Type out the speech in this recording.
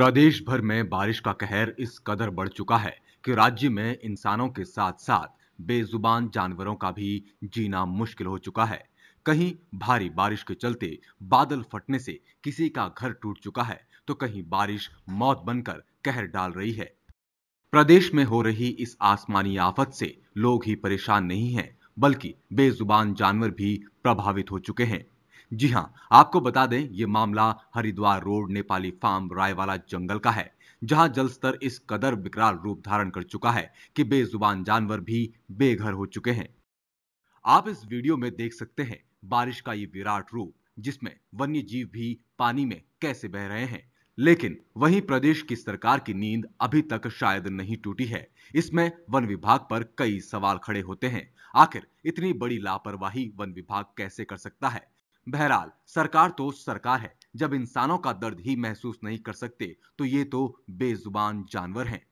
प्रदेश भर में बारिश का कहर इस कदर बढ़ चुका है कि राज्य में इंसानों के साथ साथ बेजुबान जानवरों का भी जीना मुश्किल हो चुका है कहीं भारी बारिश के चलते बादल फटने से किसी का घर टूट चुका है तो कहीं बारिश मौत बनकर कहर डाल रही है प्रदेश में हो रही इस आसमानी आफत से लोग ही परेशान नहीं हैं बल्कि बेजुबान जानवर भी प्रभावित हो चुके हैं जी हाँ आपको बता दें ये मामला हरिद्वार रोड नेपाली फार्म रायवाला जंगल का है जहां जलस्तर इस कदर विकराल रूप धारण कर चुका है कि बेजुबान जानवर भी बेघर हो चुके हैं आप इस वीडियो में देख सकते हैं बारिश का ये विराट रूप जिसमें वन्य जीव भी पानी में कैसे बह रहे हैं लेकिन वहीं प्रदेश की सरकार की नींद अभी तक शायद नहीं टूटी है इसमें वन विभाग पर कई सवाल खड़े होते हैं आखिर इतनी बड़ी लापरवाही वन विभाग कैसे कर सकता है बहरहाल सरकार तो सरकार है जब इंसानों का दर्द ही महसूस नहीं कर सकते तो ये तो बेजुबान जानवर हैं